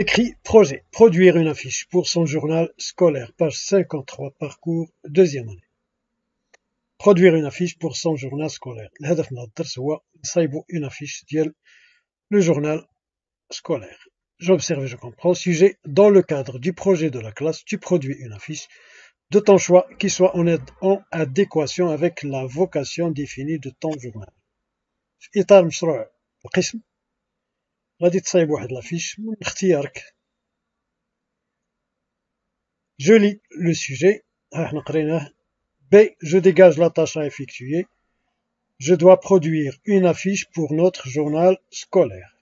Écrit projet, produire une affiche pour son journal scolaire, page 53, parcours deuxième année. produire une affiche pour son journal scolaire. une affiche le journal scolaire. J'observe et je comprends. Sujet, dans le cadre du projet de la classe, tu produis une affiche de ton choix qui soit en, adéquation avec la vocation définie de ton journal. Je lis le sujet. B. Je dégage la tâche à effectuer. Je dois produire une affiche pour notre journal scolaire.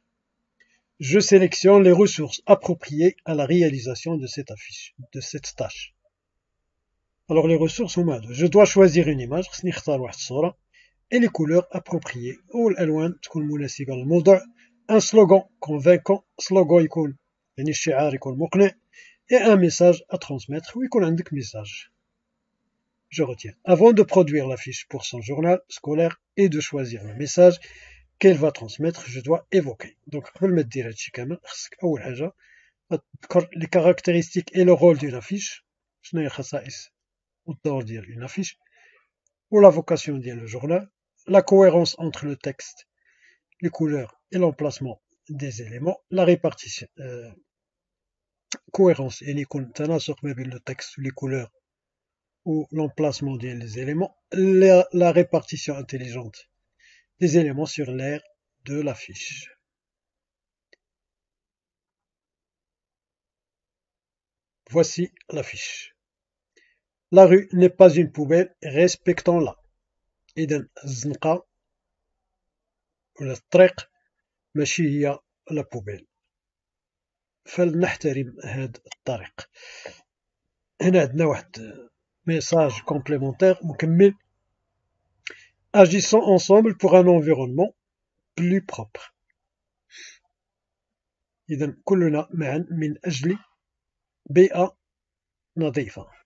Je sélectionne les ressources appropriées à la réalisation de cette affiche, de cette tâche. Alors les ressources, je dois choisir une image et les couleurs appropriées un slogan convaincant slogan يكون يعني الشعار يكون et un message à transmettre ou عندك message je retiens avant de produire l'affiche pour son journal scolaire et de choisir le message qu'elle va transmettre je dois évoquer donc قبل ما دير هادشي les caractéristiques et le rôle d'une affiche une affiche ou la vocation d'un journal la cohérence entre le texte les couleurs et l'emplacement des éléments, la répartition. Euh, cohérence, et sur le texte, les couleurs ou l'emplacement des éléments, la, répartition intelligente des éléments sur l'air de l'affiche. Voici l'affiche. La rue n'est pas une poubelle, respectons-la. Et ou la ماشي هي لابوبيل فلنحترم هذا الطريق هنا عندنا واحد ميساج كومبليمونتير مكمل Agissons ensemble pour un environnement plus propre. إذا كلنا معا من أجل بيئة نظيفة